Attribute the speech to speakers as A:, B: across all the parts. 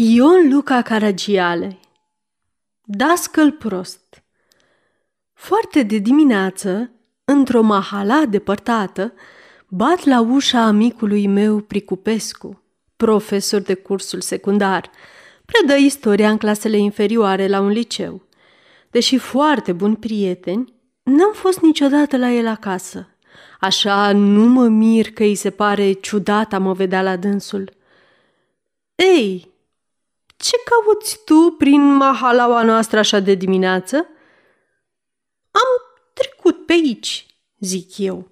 A: Ion Luca Caragiale Dascăl prost Foarte de dimineață, într-o mahala depărtată, bat la ușa amicului meu Pricupescu, profesor de cursul secundar. Predă istoria în clasele inferioare la un liceu. Deși foarte buni prieteni, n-am fost niciodată la el acasă. Așa nu mă mir că îi se pare ciudat a mă vedea la dânsul. Ei, ce cauți tu prin mahalaua noastră așa de dimineață? Am trecut pe aici, zic eu,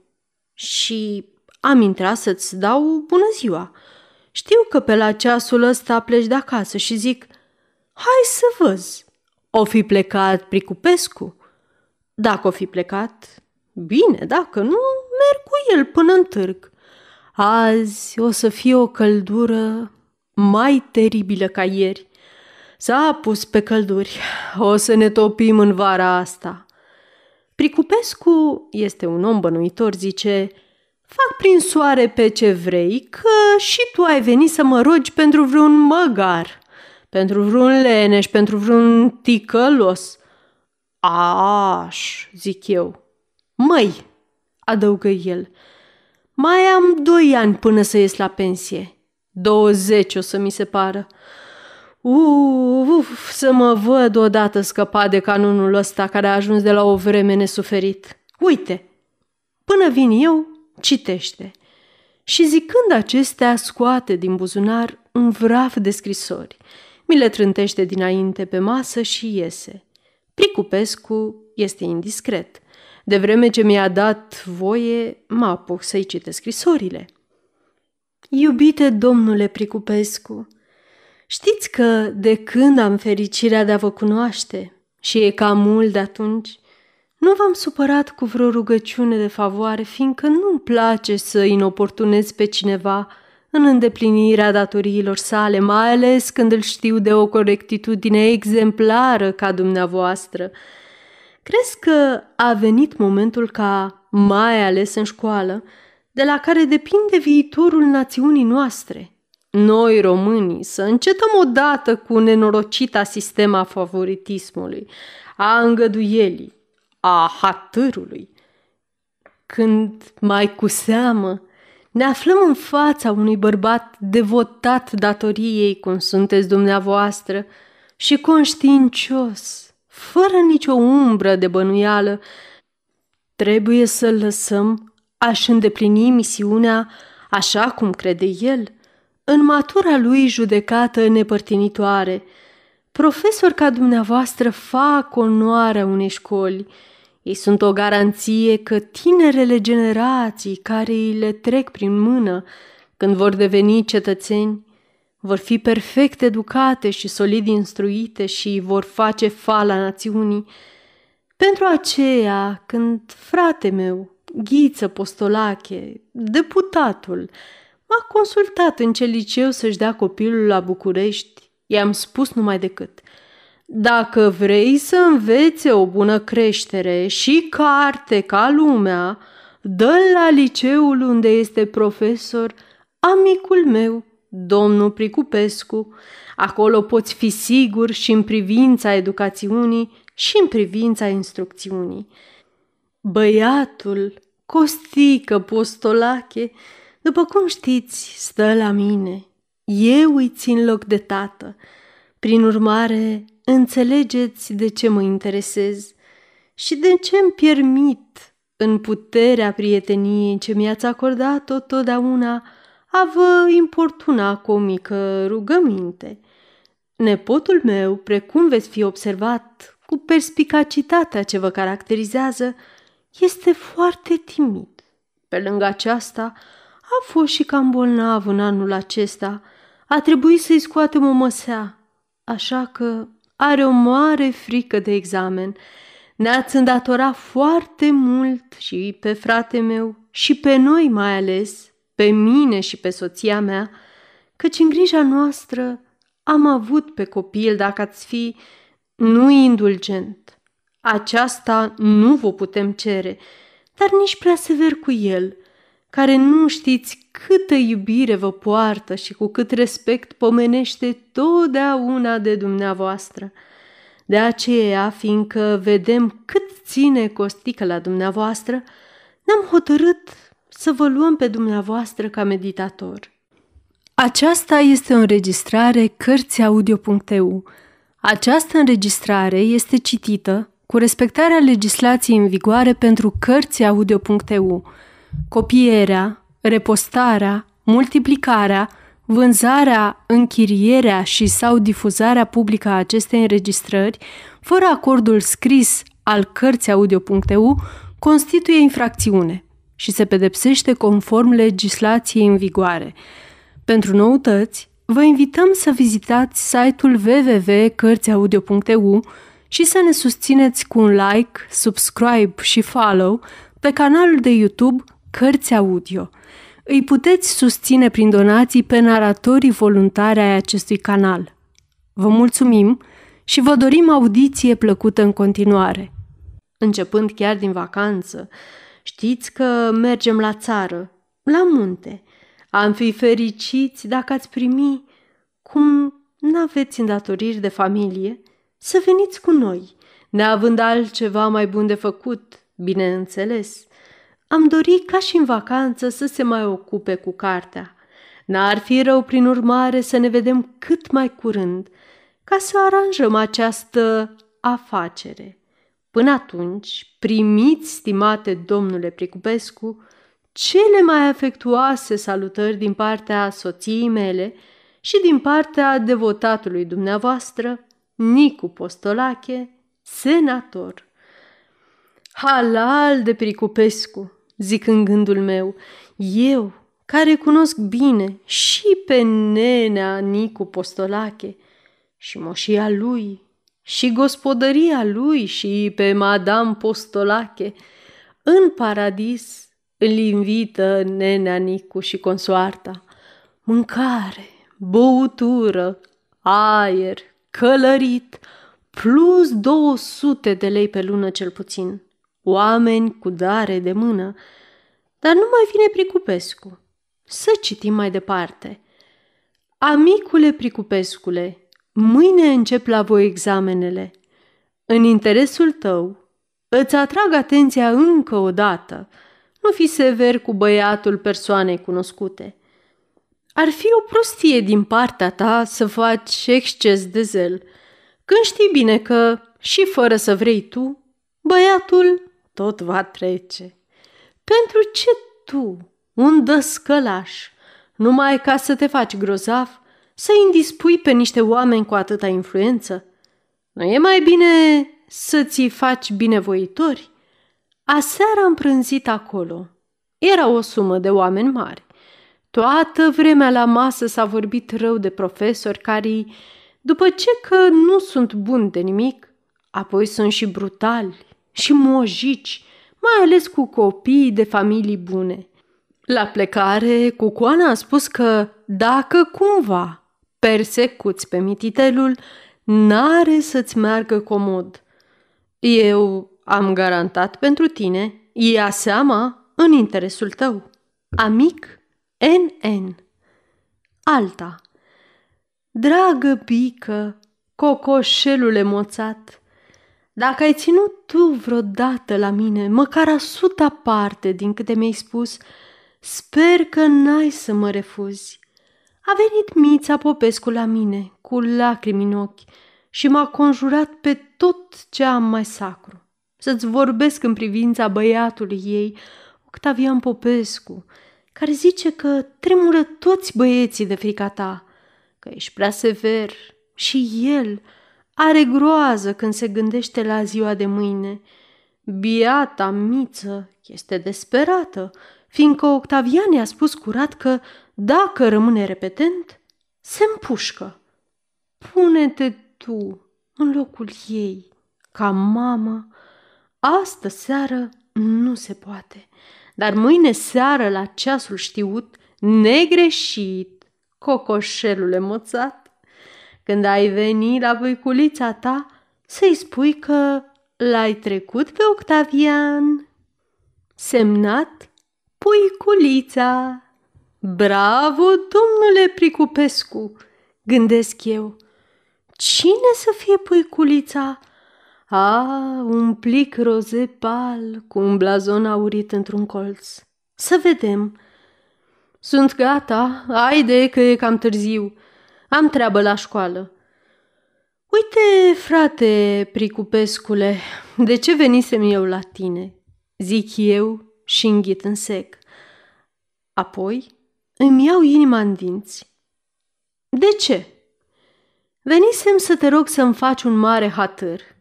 A: și am intrat să-ți dau bună ziua. Știu că pe la ceasul ăsta pleci de acasă și zic, hai să văz, o fi plecat Pricupescu? Dacă o fi plecat, bine, dacă nu, merg cu el până în târg. Azi o să fie o căldură mai teribilă ca ieri. S-a pus pe călduri. O să ne topim în vara asta. Pricupescu este un om bănuitor, zice, fac prin soare pe ce vrei, că și tu ai venit să mă rogi pentru vreun măgar, pentru vreun leneș, pentru vreun ticălos. Aș, zic eu. Măi, adăugă el, mai am doi ani până să ies la pensie. 20 o să mi se pară. Uf, uf, să mă văd odată scăpat de canonul ăsta care a ajuns de la o vreme nesuferit. Uite, până vin eu, citește. Și zicând acestea, scoate din buzunar un vraf de scrisori. Mi le trântește dinainte pe masă și iese. Pricupescu este indiscret. De vreme ce mi-a dat voie, mă apuc să-i citesc scrisorile – Iubite domnule Pricupescu, știți că de când am fericirea de a vă cunoaște, și e cam mult de atunci, nu v-am supărat cu vreo rugăciune de favoare, fiindcă nu-mi place să inoportunez pe cineva în îndeplinirea datoriilor sale, mai ales când îl știu de o corectitudine exemplară ca dumneavoastră. Crezi că a venit momentul ca, mai ales în școală, de la care depinde viitorul națiunii noastre. Noi, românii, să încetăm odată cu nenorocita sistema favoritismului, a îngăduielii, a hatârului. Când, mai cu seamă, ne aflăm în fața unui bărbat devotat datoriei, cum sunteți dumneavoastră, și conștiincios, fără nicio umbră de bănuială, trebuie să lăsăm aș îndeplini misiunea așa cum crede el, în matura lui judecată nepărtinitoare. Profesor ca dumneavoastră fac onoarea unei școli. Ei sunt o garanție că tinerele generații care îi le trec prin mână, când vor deveni cetățeni, vor fi perfect educate și solid instruite și vor face fala națiunii. Pentru aceea, când frate meu, Ghiță Postolache, deputatul, m-a consultat în ce liceu să-și dea copilul la București. I-am spus numai decât. Dacă vrei să învețe o bună creștere și carte ca lumea, dă la liceul unde este profesor amicul meu, domnul Pricupescu. Acolo poți fi sigur și în privința educațiunii și în privința instrucțiunii. Băiatul Costică postolache, după cum știți, stă la mine. Eu îi țin loc de tată. Prin urmare, înțelegeți de ce mă interesez și de ce îmi permit, în puterea prieteniei ce mi-ați acordat-o totdeauna, a vă importuna cu o mică rugăminte. Nepotul meu, precum veți fi observat, cu perspicacitatea ce vă caracterizează, este foarte timid. Pe lângă aceasta, a fost și cam bolnav în anul acesta. A trebuit să-i scoatem o măsea, așa că are o mare frică de examen. Ne-ați îndatorat foarte mult și pe frate meu și pe noi mai ales, pe mine și pe soția mea, căci în grija noastră am avut pe copil, dacă ați fi, nu indulgent, aceasta nu vă putem cere, dar nici prea sever cu el, care nu știți câtă iubire vă poartă și cu cât respect pomenește totdeauna de dumneavoastră. De aceea, fiindcă vedem cât ține costică la dumneavoastră, ne-am hotărât să vă luăm pe dumneavoastră ca meditator. Aceasta este o înregistrare Cărțiaudio.eu. Această înregistrare este citită, cu respectarea legislației în vigoare pentru cărți audio.eu, copierea, repostarea, multiplicarea, vânzarea, închirierea și sau difuzarea publică a acestei înregistrări, fără acordul scris al cărții audio.eu, constituie infracțiune și se pedepsește conform legislației în vigoare. Pentru noutăți, vă invităm să vizitați site-ul www.cărțiaudio.eu și să ne susțineți cu un like, subscribe și follow pe canalul de YouTube Cărți Audio. Îi puteți susține prin donații pe naratorii voluntari ai acestui canal. Vă mulțumim și vă dorim audiție plăcută în continuare. Începând chiar din vacanță, știți că mergem la țară, la munte. Am fi fericiți dacă ați primi, cum n-aveți îndatoriri de familie – să veniți cu noi, neavând altceva mai bun de făcut, bineînțeles. Am dorit ca și în vacanță să se mai ocupe cu cartea. N-ar fi rău, prin urmare, să ne vedem cât mai curând, ca să aranjăm această afacere. Până atunci, primiți, stimate domnule Pricupescu, cele mai afectuoase salutări din partea soției mele și din partea devotatului dumneavoastră, Nicu Postolache, senator. Halal de Pricupescu, zic în gândul meu, eu, care cunosc bine și pe nenea Nicu Postolache și moșia lui și gospodăria lui și pe Madame Postolache, în paradis îl invită nenea Nicu și consoarta. Mâncare, băutură, aer, călărit, plus 200 de lei pe lună cel puțin. Oameni cu dare de mână. Dar nu mai vine Pricupescu. Să citim mai departe. Amicule Pricupescule, mâine încep la voi examenele. În interesul tău, îți atrag atenția încă o dată. Nu fi sever cu băiatul persoanei cunoscute – ar fi o prostie din partea ta să faci exces de zel, când știi bine că, și fără să vrei tu, băiatul tot va trece. Pentru ce tu, un dăscălaș, numai ca să te faci grozav, să indispui pe niște oameni cu atâta influență? Nu e mai bine să ți faci binevoitori? Aseară am prânzit acolo. Era o sumă de oameni mari. Toată vremea la masă s-a vorbit rău de profesori care, după ce că nu sunt buni de nimic, apoi sunt și brutali și mojici, mai ales cu copiii de familii bune. La plecare, Cucoana a spus că dacă cumva persecuți pe mititelul, n-are să-ți meargă comod. Eu am garantat pentru tine, ia seama în interesul tău. Amic NN Alta Dragă pică, cocoșelule moțat, dacă ai ținut tu vreodată la mine, măcar a suta parte din câte mi-ai spus, sper că n-ai să mă refuzi. A venit Mița Popescu la mine, cu lacrimi în ochi, și m-a conjurat pe tot ce am mai sacru. Să-ți vorbesc în privința băiatului ei, Octavian Popescu, care zice că tremură toți băieții de frica ta, că ești prea sever și el are groază când se gândește la ziua de mâine. Biata miță este desperată, fiindcă Octavian i-a spus curat că dacă rămâne repetent, se împușcă. Pune-te tu în locul ei, ca mamă. Astă seară nu se poate dar mâine seară la ceasul știut, negreșit, cocoșelule moțat, când ai veni la voiculița ta, să-i spui că l-ai trecut pe Octavian. Semnat Puiculița. Bravo, domnule Pricupescu, gândesc eu. Cine să fie Puiculița? A, un plic roze pal cu un blazon aurit într-un colț. Să vedem. Sunt gata, haide că e cam târziu. Am treabă la școală. Uite, frate, pricupescule, de ce venisem eu la tine? Zic eu și înghit în sec. Apoi îmi iau inima în dinți. De ce? Venisem să te rog să-mi faci un mare hatâr –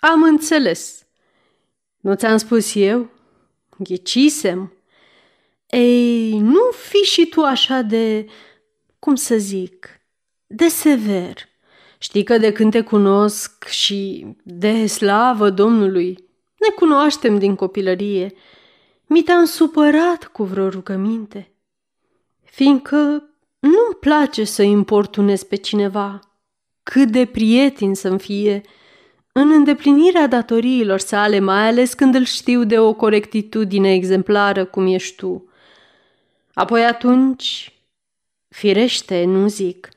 A: am înțeles. Nu ți-am spus eu? Ghicisem. Ei, nu fi și tu așa de, cum să zic, de sever. Știi că de când te cunosc și de slavă Domnului, ne cunoaștem din copilărie, mi te-am supărat cu vreo rugăminte, fiindcă nu-mi place să importunez pe cineva, cât de prieten să-mi fie – în îndeplinirea datoriilor sale, mai ales când îl știu de o corectitudine exemplară cum ești tu. Apoi atunci, firește, nu zic,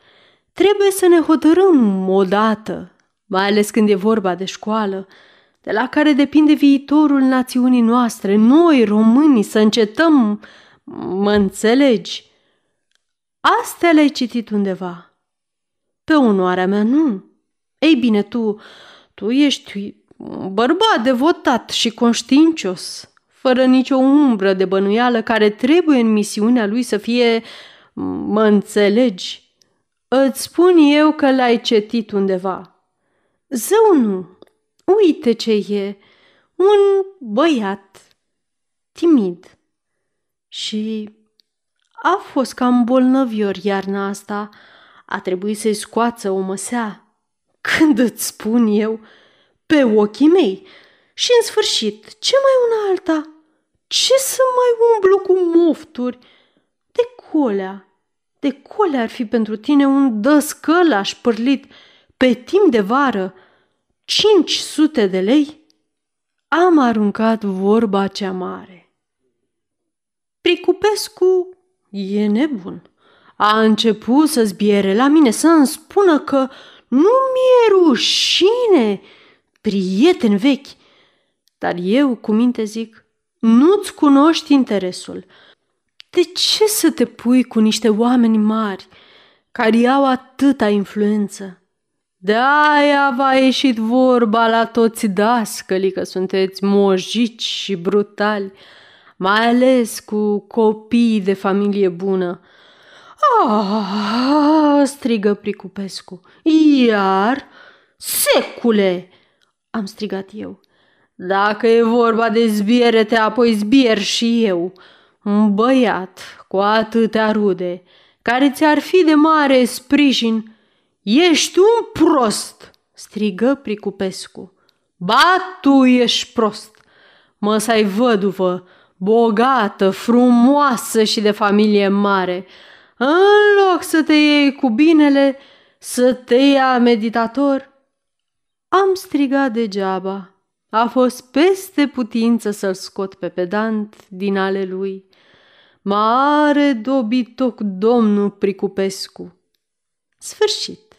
A: trebuie să ne hotărâm odată, mai ales când e vorba de școală, de la care depinde viitorul națiunii noastre, noi, românii, să încetăm, mă înțelegi? Astea le-ai citit undeva. Pe onoarea mea, nu. Ei bine, tu tu ești bărbat devotat și conștiincios, fără nicio umbră de bănuială care trebuie în misiunea lui să fie... Mă înțelegi? Îți spun eu că l-ai cetit undeva. Zău nu, uite ce e, un băiat timid. Și a fost cam bolnăvior iarna asta, a trebuit să-i scoață o măsea, când îți spun eu, pe ochii mei. Și în sfârșit, ce mai una alta? Ce să mai umblu cu mofturi? De colea, de colea ar fi pentru tine un dăscălaș pârlit pe timp de vară. 500 de lei? Am aruncat vorba cea mare. Pricupescu e nebun. A început să zbiere la mine, să îmi spună că nu mi-e rușine, prieten vechi! Dar eu, cu minte, zic, nu-ți cunoști interesul. De ce să te pui cu niște oameni mari care au atâta influență? De-aia v-a ieșit vorba la toți dascăli că sunteți mojici și brutali, mai ales cu copiii de familie bună – Ah, strigă Pricupescu. Iar? Secule! Am strigat eu. Dacă e vorba de zbiere, te apoi zbier și eu. Un băiat cu atâtea rude, care ți-ar fi de mare sprijin, ești un prost, strigă Pricupescu. Ba, tu ești prost! Mă să-i văduvă, bogată, frumoasă și de familie mare – în loc să te iei cu binele, să te ia meditator. Am strigat degeaba. A fost peste putință să-l scot pe pedant din ale lui. Mare dobitoc domnul Pricupescu. Sfârșit.